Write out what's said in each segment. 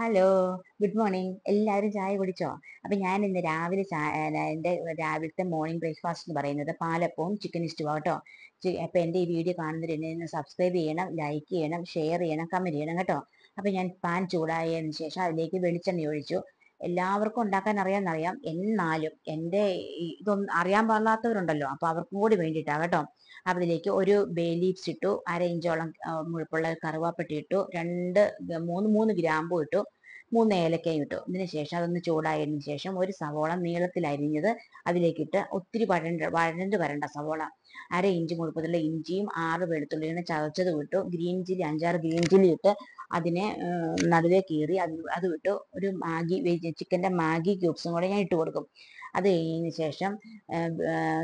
hello good morning എല്ലാവരും ചായ കുടിച്ചോ അപ്പൊ ഞാൻ ഇന്ന് രാവിലെ എൻ്റെ രാവിലത്തെ മോർണിംഗ് ബ്രേക്ക്ഫാസ്റ്റ് എന്ന് പറയുന്നത് പാലപ്പവും ചിക്കൻ ഇസ്റ്റും കേട്ടോ അപ്പൊ എൻ്റെ ഈ വീഡിയോ കാണുന്നവരെന്നെ ഒന്ന് സബ്സ്ക്രൈബ് ചെയ്യണം ലൈക്ക് ചെയ്യണം ഷെയർ ചെയ്യണം കമന്റ് ചെയ്യണം കേട്ടോ അപ്പൊ ഞാൻ പാൻ ചൂടായതിനു ശേഷം അതിലേക്ക് വെളിച്ചെണ്ണ ഒഴിച്ചു എല്ലാവർക്കും ഉണ്ടാക്കാൻ അറിയാം എന്നാലും എൻ്റെ ഇതൊന്നും അറിയാൻ പാടില്ലാത്തവരുണ്ടല്ലോ അപ്പോൾ അവർക്കും കൂടി വേണ്ടിയിട്ടാണ് കേട്ടോ അപ്പൊ ഇതിലേക്ക് ഒരു ബേ ലീവ്സ് ഇട്ടു അര ഇഞ്ചോളം മുഴുപ്പുള്ള കറുവാപ്പട്ടി ഇട്ടു രണ്ട് മൂന്ന് മൂന്ന് ഗ്രാമ്പു ഇട്ടു മൂന്ന് ഏലക്കയും ഇട്ടു ഇതിന് ശേഷം അതൊന്ന് ചൂടായതിനു ശേഷം ഒരു സവോള നീളത്തിൽ അരിഞ്ഞത് അതിലേക്കിട്ട് ഒത്തിരി വഴണ്ട വഴണ്ട് വരണ്ട സവോള അര ഇഞ്ച് മുഴുപ്പത്തിലുള്ള ഇഞ്ചിയും ആറ് വെളുത്തുള്ളിനെ ചതച്ചത് വിട്ടു ഗ്രീൻ ചില്ലി അഞ്ചാറ് ഗ്രീൻ ചില്ലി ഇട്ട് അതിനെ നടുവേ കീറി അത് അത് വിട്ടു ഒരു മാഗി ചിക്കൻ്റെ മാഗി ക്യൂബ്സും കൂടെ ഞാൻ ഇട്ട് കൊടുക്കും അത് കഴിഞ്ഞതിന് ശേഷം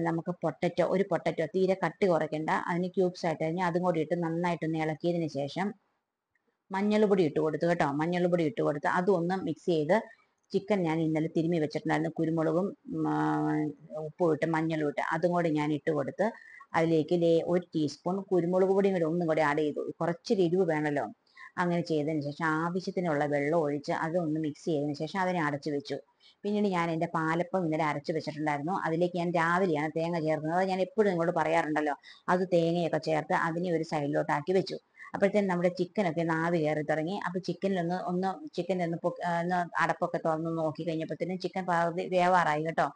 നമുക്ക് പൊട്ടറ്റോ ഒരു പൊട്ടറ്റോ തീരെ കട്ടി കുറയ്ക്കണ്ട അതിന് ക്യൂബ്സ് ആയിട്ട് കഴിഞ്ഞാൽ അതും കൂടി ഇട്ട് നന്നായിട്ട് ഒന്ന് ഇളക്കിയതിന് ശേഷം മഞ്ഞൾപ്പൊടി ഇട്ട് കൊടുത്തു കേട്ടോ മഞ്ഞൾപ്പൊടി ഇട്ട് കൊടുത്ത് അതൊന്ന് മിക്സ് ചെയ്ത് ചിക്കൻ ഞാൻ ഇന്നലെ തിരുമ്മി വെച്ചിട്ടുണ്ടായിരുന്നു കുരുമുളകും ഉപ്പും ഇട്ട് മഞ്ഞളും ഇട്ട് അതും കൂടി ഞാൻ ഇട്ട് കൊടുത്ത് അതിലേക്ക് ഒരു ടീസ്പൂൺ കുരുമുളക് പൊടിയും കൂടി ഒന്നും കൂടി ആഡ് ചെയ്തു കുറച്ചൊരു എരിവ് വേണമല്ലോ അങ്ങനെ ചെയ്തതിന് ശേഷം ആവശ്യത്തിനുള്ള വെള്ളം ഒഴിച്ച് അതൊന്ന് മിക്സ് ചെയ്തതിന് ശേഷം അതിനെ അടച്ചു വെച്ചു പിന്നീട് ഞാൻ എൻ്റെ പാലപ്പം ഇന്നലെ അരച്ച് വെച്ചിട്ടുണ്ടായിരുന്നു അതിലേക്ക് ഞാൻ രാവിലെയാണ് തേങ്ങ ചേർക്കുന്നത് ഞാൻ എപ്പോഴും നിങ്ങളോട് പറയാറുണ്ടല്ലോ അത് തേങ്ങയൊക്കെ ചേർത്ത് അതിനെ ഒരു സൈഡിലോട്ടാക്കി വെച്ചു അപ്പോഴത്തേന് നമ്മുടെ ചിക്കനൊക്കെ നാവ് കയറി തുടങ്ങി അപ്പോൾ ചിക്കനിലൊന്ന് ഒന്ന് ചിക്കൻ്റെ ഒന്ന് ഒന്ന് അടപ്പൊക്കെ തുറന്ന് നോക്കി കഴിഞ്ഞപ്പോഴത്തേനും ചിക്കൻ പകുതി വേവാറായി കേട്ടോ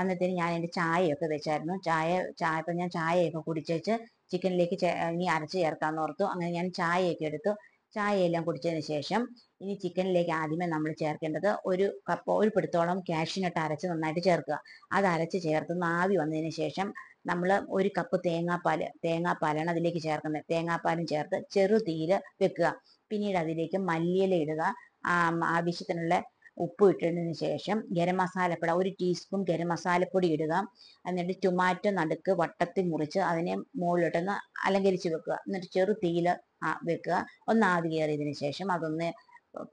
അന്നത്തേന് ഞാൻ എൻ്റെ ചായയൊക്കെ വെച്ചായിരുന്നു ചായ ചായ ഇപ്പം ഞാൻ ചായയൊക്കെ കുടിച്ചേച്ച് ചിക്കനിലേക്ക് ഇനി അരച്ച് ചേർക്കാമെന്ന് ഓർത്തു അങ്ങനെ ഞാൻ ചായയൊക്കെ എടുത്തു ചായയെല്ലാം കുടിച്ചതിന് ശേഷം ഇനി ചിക്കനിലേക്ക് ആദ്യമേ നമ്മൾ ചേർക്കേണ്ടത് ഒരു കപ്പ് ഒരു പിടുത്തോളം കാഷ്യൂനട്ട് അരച്ച് നന്നായിട്ട് ചേർക്കുക അത് അരച്ച് ചേർത്ത് നാവി വന്നതിന് ശേഷം നമ്മൾ ഒരു കപ്പ് തേങ്ങാപ്പാൽ തേങ്ങാപ്പാലാണ് അതിലേക്ക് ചേർക്കുന്നത് തേങ്ങാപ്പാലും ചേർത്ത് ചെറുതീയിൽ വെക്കുക പിന്നീട് അതിലേക്ക് മല്ലിയില ഇടുക ആവശ്യത്തിനുള്ള ഉപ്പ് ഇട്ടതിന് ശേഷം ഗരം മസാലപ്പൊടി ഒരു ടീസ്പൂൺ ഗരം മസാലപ്പൊടി ഇടുക എന്നിട്ട് ടൊമാറ്റോ നടുക്ക് വട്ടത്തിൽ മുറിച്ച് അതിനെ മുകളിലോട്ടൊന്ന് അലങ്കരിച്ച് വെക്കുക എന്നിട്ട് ചെറു തീയിൽ വെക്കുക ഒന്ന് ആവി കയറിയതിന് ശേഷം അതൊന്ന്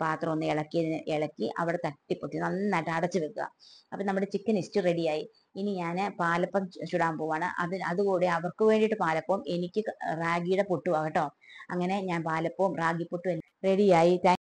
പാത്രം ഒന്ന് ഇളക്കി ഇളക്കി അവിടെ തട്ടിപ്പൊത്തി നന്നായിട്ട് അടച്ചു വെക്കുക അപ്പം നമ്മുടെ ചിക്കൻ ഇസ്റ്റ് റെഡിയായി ഇനി ഞാൻ പാലപ്പം ചുടാൻ പോവാണ് അത് അതുകൂടെ അവർക്ക് വേണ്ടിയിട്ട് പാലപ്പവും എനിക്ക് റാഗിയുടെ പൊട്ടുവാ കേട്ടോ അങ്ങനെ ഞാൻ പാലപ്പവും റാഗിപ്പൊട്ടും റെഡിയായി